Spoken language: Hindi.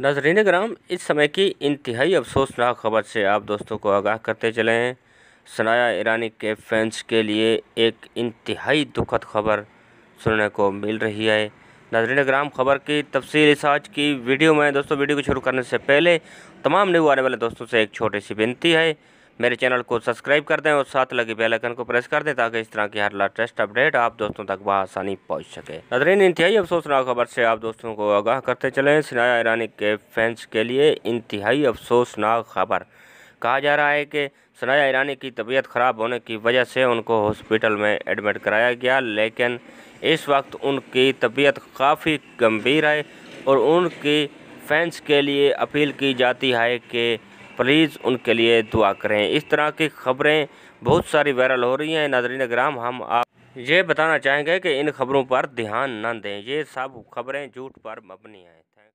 नाजरीन ग्राम इस समय की इंतहाई अफसोसनाक खबर से आप दोस्तों को आगाह करते चलें सनाया ईरानी के फैंस के लिए एक इंतहाई दुखद खबर सुनने को मिल रही है नजरीन ग्राम खबर की तफसील इस आज की वीडियो में दोस्तों वीडियो को शुरू करने से पहले तमाम न्यू आने वाले दोस्तों से एक छोटी सी विनती है मेरे चैनल को सब्सक्राइब कर दें और साथ लगे बेल आइकन को प्रेस कर दें ताकि इस तरह की हर लेटेस्ट अपडेट आप दोस्तों तक बसानी पहुँच सके नजरीन इंतहाई अफसोसनाक खबर से आप दोस्तों को आगाह करते चलें सनाया ईरानी के फैंस के लिए इंतहाई अफसोसनाक खबर कहा जा रहा है कि सनाया ईरानी की तबीयत ख़राब होने की वजह से उनको हॉस्पिटल में एडमिट कराया गया लेकिन इस वक्त उनकी तबीयत काफ़ी गंभीर है और उनकी फैंस के लिए अपील की जाती है कि प्लीज़ उनके लिए दुआ करें इस तरह की ख़बरें बहुत सारी वायरल हो रही हैं नाजरीन ग्राम हम आप ये बताना चाहेंगे कि इन खबरों पर ध्यान न दें ये सब खबरें झूठ पर मबनी हैं